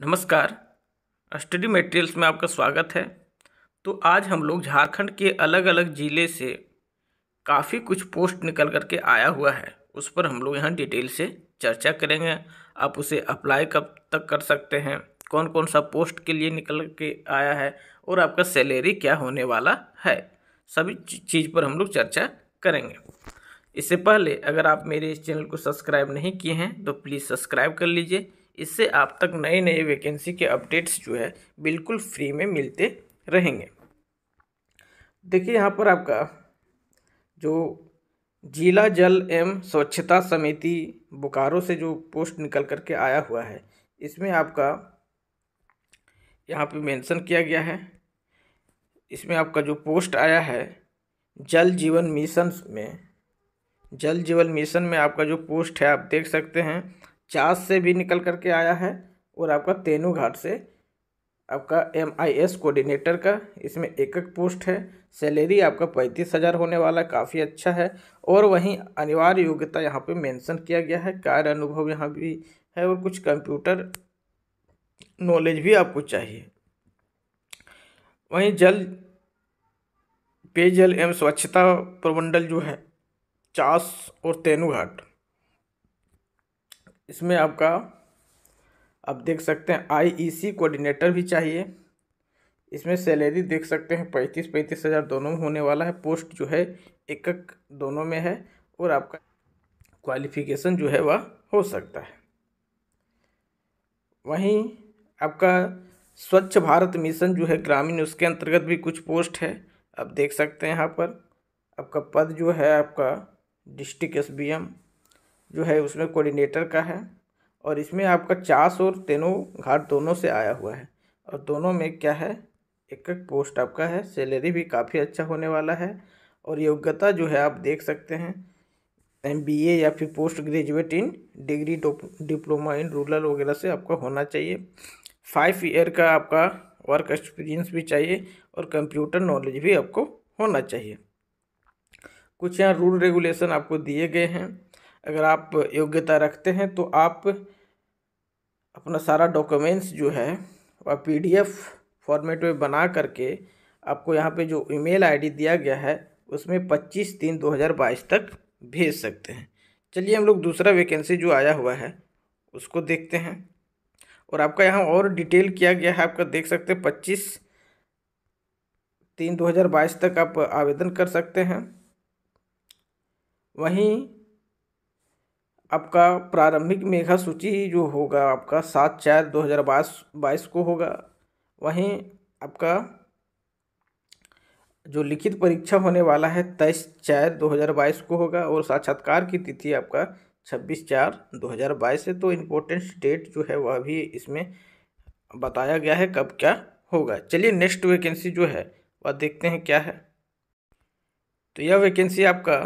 नमस्कार study materials में आपका स्वागत है तो आज हम लोग झारखंड के अलग अलग ज़िले से काफ़ी कुछ पोस्ट निकल कर के आया हुआ है उस पर हम लोग यहाँ डिटेल से चर्चा करेंगे आप उसे अप्लाई कब तक कर सकते हैं कौन कौन सा पोस्ट के लिए निकल के आया है और आपका सैलरी क्या होने वाला है सभी चीज़ पर हम लोग चर्चा करेंगे इससे पहले अगर आप मेरे इस चैनल को सब्सक्राइब नहीं किए हैं तो प्लीज़ सब्सक्राइब कर लीजिए इससे आप तक नए नए वैकेंसी के अपडेट्स जो है बिल्कुल फ्री में मिलते रहेंगे देखिए यहाँ पर आपका जो जिला जल एवं स्वच्छता समिति बोकारो से जो पोस्ट निकल कर के आया हुआ है इसमें आपका यहाँ पे मेंशन किया गया है इसमें आपका जो पोस्ट आया है जल जीवन मिशन में जल जीवन मिशन में आपका जो पोस्ट है आप देख सकते हैं चास से भी निकल करके आया है और आपका तेनू घाट से आपका एम आई एस कोऑर्डिनेटर का इसमें एक एक पोस्ट है सैलरी आपका पैंतीस हज़ार होने वाला काफ़ी अच्छा है और वहीं अनिवार्य योग्यता यहाँ पे मेंशन किया गया है कार्य अनुभव यहाँ भी है और कुछ कंप्यूटर नॉलेज भी आपको चाहिए वहीं जल पेयजल एवं स्वच्छता प्रमंडल जो है चास और तेनू घाट इसमें आपका आप देख सकते हैं आईईसी कोऑर्डिनेटर e भी चाहिए इसमें सैलरी देख सकते हैं पैंतीस पैंतीस हज़ार दोनों में होने वाला है पोस्ट जो है एक एक दोनों में है और आपका क्वालिफिकेशन जो है वह हो सकता है वहीं आपका स्वच्छ भारत मिशन जो है ग्रामीण उसके अंतर्गत भी कुछ पोस्ट है आप देख सकते हैं यहाँ पर आपका पद जो है आपका डिस्ट्रिक्ट एस बी एम जो है उसमें कोऑर्डिनेटर का है और इसमें आपका चास और तेनो घाट दोनों से आया हुआ है और दोनों में क्या है एक एक पोस्ट आपका है सैलरी भी काफ़ी अच्छा होने वाला है और योग्यता जो है आप देख सकते हैं एम बी ए या फिर post graduate in degree diploma in rural वगैरह से आपका होना चाहिए फाइव ईयर का आपका वर्क एक्सपीरियंस भी चाहिए और कंप्यूटर नॉलेज भी आपको होना चाहिए कुछ यहाँ रूल रेगुलेशन आपको दिए गए हैं अगर आप योग्यता रखते हैं तो आप अपना सारा डॉक्यूमेंट्स जो है वह पीडीएफ फॉर्मेट में बना करके आपको यहाँ पे जो ईमेल आईडी दिया गया है उसमें पच्चीस तीन दो हज़ार बाईस तक भेज सकते हैं चलिए हम लोग दूसरा वैकेंसी जो आया हुआ है उसको देखते हैं और आपका यहाँ और डिटेल किया गया है आपका देख सकते हैं पच्चीस तीन दो हज़ार बाईस तक आप आवेदन कर सकते हैं वहीं आपका प्रारंभिक मेघा सूची जो होगा आपका सात चार दो हज़ार बाईस बाईस को होगा वहीं आपका जो लिखित परीक्षा होने वाला है तेईस चार दो हज़ार बाईस को होगा और साक्षात्कार की तिथि आपका छब्बीस चार दो हज़ार बाईस है तो इम्पोर्टेंट डेट जो है वह भी इसमें बताया गया है कब क्या होगा चलिए नेक्स्ट वैकेंसी जो है वह देखते हैं क्या है तो यह वैकेंसी आपका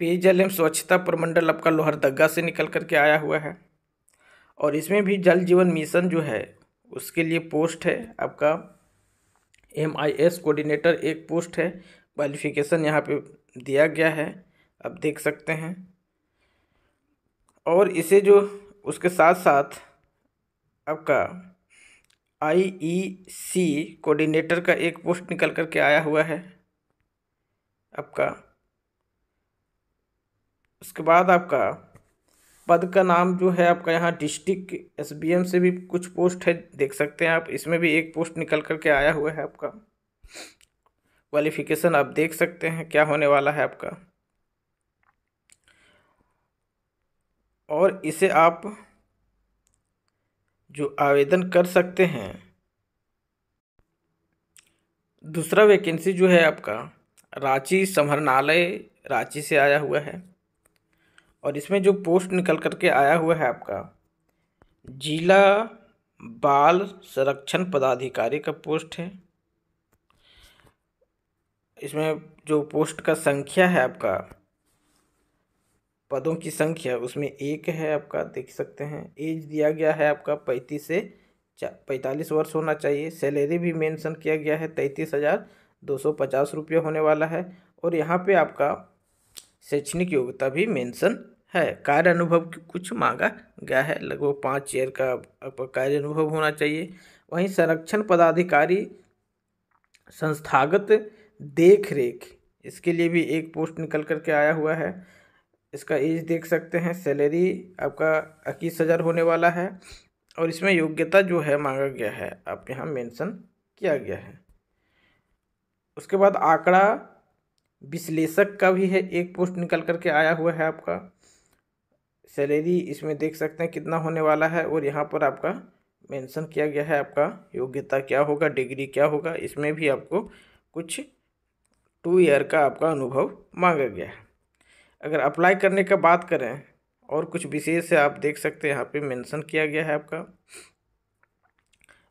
पेयजल एवं स्वच्छता प्रमंडल आपका लोहरदगा से निकल करके आया हुआ है और इसमें भी जल जीवन मिशन जो है उसके लिए पोस्ट है आपका एम आई एस कोऑर्डिनेटर एक पोस्ट है क्वालिफिकेशन यहाँ पे दिया गया है आप देख सकते हैं और इसे जो उसके साथ साथ आपका आई ई सी कोऑर्डिनेटर का एक पोस्ट निकल करके आया हुआ है आपका उसके बाद आपका पद का नाम जो है आपका यहाँ डिस्ट्रिक्ट एस बी एम से भी कुछ पोस्ट है देख सकते हैं आप इसमें भी एक पोस्ट निकल कर के आया हुआ है आपका क्वालिफिकेशन आप देख सकते हैं क्या होने वाला है आपका और इसे आप जो आवेदन कर सकते हैं दूसरा वैकेंसी जो है आपका रांची समरणालय रांची से आया हुआ है और इसमें जो पोस्ट निकल करके आया हुआ है आपका जिला बाल संरक्षण पदाधिकारी का पोस्ट है इसमें जो पोस्ट का संख्या है आपका पदों की संख्या उसमें एक है आपका देख सकते हैं एज दिया गया है आपका पैंतीस से पैंतालीस वर्ष होना चाहिए सैलरी भी मेंशन किया गया है तैंतीस हज़ार दो सौ पचास रुपये होने वाला है और यहाँ पे आपका शैक्षणिक योग्यता भी मेंशन है कार्य अनुभव कुछ मांगा गया है लगभग पाँच ईयर का आपका कार्य अनुभव होना चाहिए वहीं संरक्षण पदाधिकारी संस्थागत देख रेख इसके लिए भी एक पोस्ट निकल कर के आया हुआ है इसका एज देख सकते हैं सैलरी आपका इक्कीस हज़ार होने वाला है और इसमें योग्यता जो है मांगा गया है आप यहाँ मेंशन किया गया है उसके बाद आंकड़ा विश्लेषक का भी है एक पोस्ट निकल करके आया हुआ है आपका सैलरी इसमें देख सकते हैं कितना होने वाला है और यहाँ पर आपका मेंशन किया गया है आपका योग्यता क्या होगा डिग्री क्या होगा इसमें भी आपको कुछ टू ईयर का आपका अनुभव मांगा गया है अगर अप्लाई करने का बात करें और कुछ विशेष आप देख सकते हैं यहाँ पे मेंशन किया गया है आपका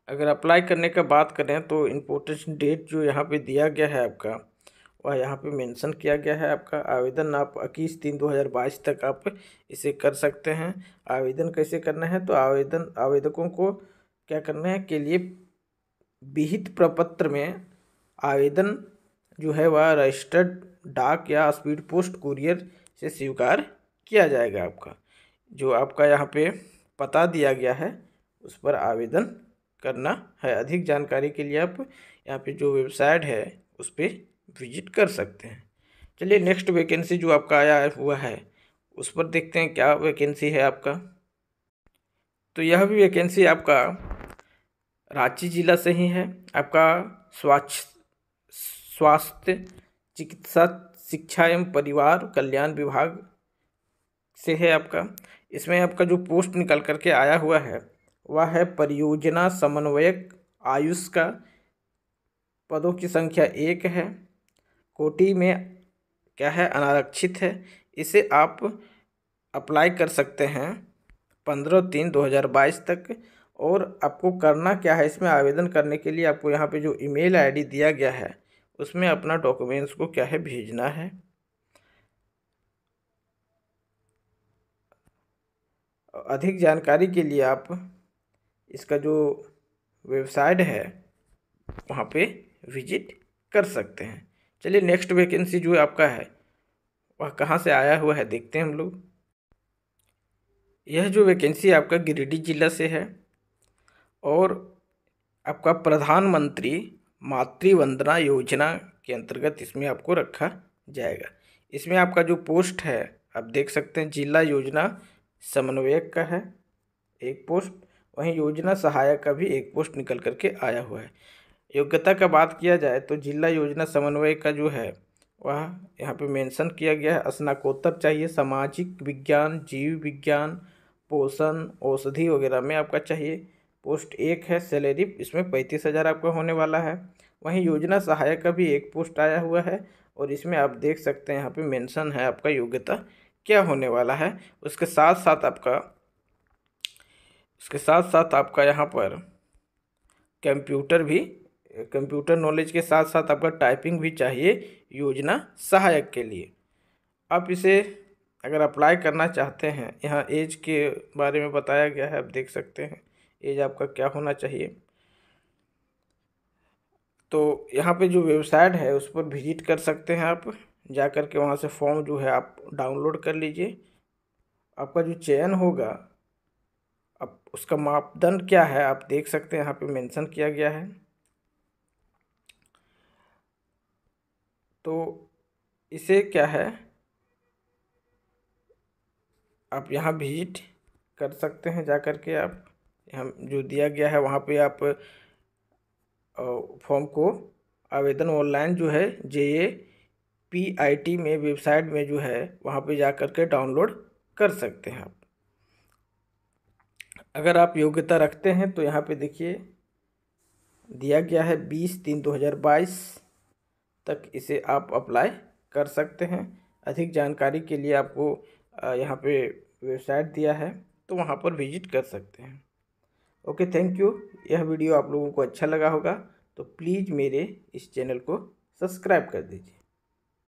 अगर अप्लाई करने का बात करें तो इम्पोर्टेंट डेट जो यहाँ पे दिया गया है आपका वह यहाँ पे मेंशन किया गया है आपका आवेदन आप इक्कीस तीन 2022 तक आप इसे कर सकते हैं आवेदन कैसे करना है तो आवेदन आवेदकों को क्या करना है के लिए विहित प्रपत्र में आवेदन जो है वह रजिस्टर्ड डाक या स्पीड पोस्ट कुरियर से स्वीकार किया जाएगा आपका जो आपका यहाँ पे पता दिया गया है उस पर आवेदन करना है अधिक जानकारी के लिए आप यहाँ पे जो वेबसाइट है उस पर विजिट कर सकते हैं चलिए नेक्स्ट वैकेंसी जो आपका आया हुआ है उस पर देखते हैं क्या वैकेंसी है आपका तो यह भी वैकेंसी आपका रांची ज़िला से ही है आपका स्वास्थ्य स्वास्थ्य चिकित्सा शिक्षा एवं परिवार कल्याण विभाग से है आपका इसमें आपका जो पोस्ट निकल करके आया हुआ है वह है परियोजना समन्वयक आयुष का पदों की संख्या एक है कोटि में क्या है अनारक्षित है इसे आप अप्लाई कर सकते हैं पंद्रह तीन दो हज़ार बाईस तक और आपको करना क्या है इसमें आवेदन करने के लिए आपको यहाँ पे जो ईमेल आईडी दिया गया है उसमें अपना डॉक्यूमेंट्स को क्या है भेजना है अधिक जानकारी के लिए आप इसका जो वेबसाइट है वहाँ पे विजिट कर सकते हैं चलिए नेक्स्ट वैकेंसी जो आपका है वह कहाँ से आया हुआ है देखते हैं हम लोग यह जो वैकेंसी आपका गिरिडीह जिला से है और आपका प्रधानमंत्री मातृ वंदना योजना के अंतर्गत इसमें आपको रखा जाएगा इसमें आपका जो पोस्ट है आप देख सकते हैं जिला योजना समन्वयक का है एक पोस्ट वहीं योजना सहायक का भी एक पोस्ट निकल करके आया हुआ है योग्यता का बात किया जाए तो जिला योजना समन्वय का जो है वह यहाँ पे मेंशन किया गया है स्नाकोत्तर चाहिए सामाजिक विज्ञान जीव विज्ञान पोषण औषधि वगैरह में आपका चाहिए पोस्ट एक है सैलरी इसमें पैंतीस हज़ार आपका होने वाला है वहीं योजना सहायक का भी एक पोस्ट आया हुआ है और इसमें आप देख सकते हैं यहाँ पे मेंशन है आपका योग्यता क्या होने वाला है उसके साथ साथ आपका उसके साथ साथ आपका यहाँ पर कंप्यूटर भी कंप्यूटर नॉलेज के साथ साथ आपका टाइपिंग भी चाहिए योजना सहायक के लिए आप इसे अगर अप्लाई करना चाहते हैं यहाँ एज के बारे में बताया गया है आप देख सकते हैं एज आपका क्या होना चाहिए तो यहाँ पे जो वेबसाइट है उस पर विजिट कर सकते हैं आप जा कर के वहाँ से फॉर्म जो है आप डाउनलोड कर लीजिए आपका जो चयन होगा अब उसका मापदंड क्या है आप देख सकते हैं यहाँ पे मेंशन किया गया है तो इसे क्या है आप यहाँ विजिट कर सकते हैं जा कर के आप हम जो दिया गया है वहाँ पे आप फॉर्म को आवेदन ऑनलाइन जो है J A P I T में वेबसाइट में जो है वहाँ पे जा कर के डाउनलोड कर सकते हैं आप अगर आप योग्यता रखते हैं तो यहाँ पे देखिए दिया गया है बीस तीन दो हज़ार बाईस तक इसे आप अप्लाई कर सकते हैं अधिक जानकारी के लिए आपको यहाँ पे वेबसाइट दिया है तो वहाँ पर विजिट कर सकते हैं ओके थैंक यू यह वीडियो आप लोगों को अच्छा लगा होगा तो प्लीज़ मेरे इस चैनल को सब्सक्राइब कर दीजिए